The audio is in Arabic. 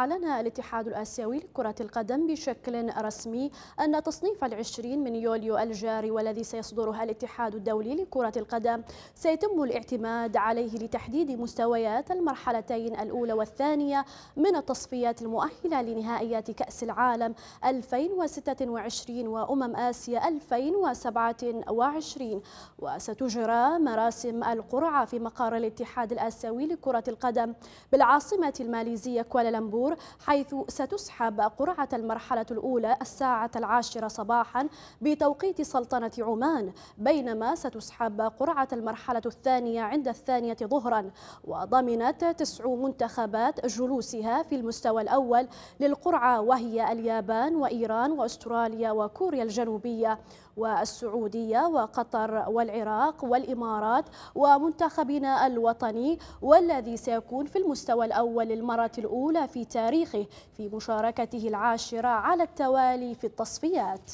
أعلن الاتحاد الآسيوي لكرة القدم بشكل رسمي أن تصنيف العشرين من يوليو الجاري والذي سيصدرها الاتحاد الدولي لكرة القدم سيتم الاعتماد عليه لتحديد مستويات المرحلتين الأولى والثانية من التصفيات المؤهلة لنهائيات كأس العالم 2026 وأمم آسيا 2027 وستجرى مراسم القرعة في مقر الاتحاد الآسيوي لكرة القدم بالعاصمة الماليزية كوالالمبور الجمهور حيث ستسحب قرعة المرحلة الأولى الساعة العاشرة صباحا بتوقيت سلطنة عمان بينما ستسحب قرعة المرحلة الثانية عند الثانية ظهرا وضمنت تسع منتخبات جلوسها في المستوى الأول للقرعة وهي اليابان وإيران وأستراليا وكوريا الجنوبية والسعودية وقطر والعراق والإمارات ومنتخبنا الوطني والذي سيكون في المستوى الأول للمرة الأولى في تاريخ تاريخه في مشاركته العاشرة على التوالي في التصفيات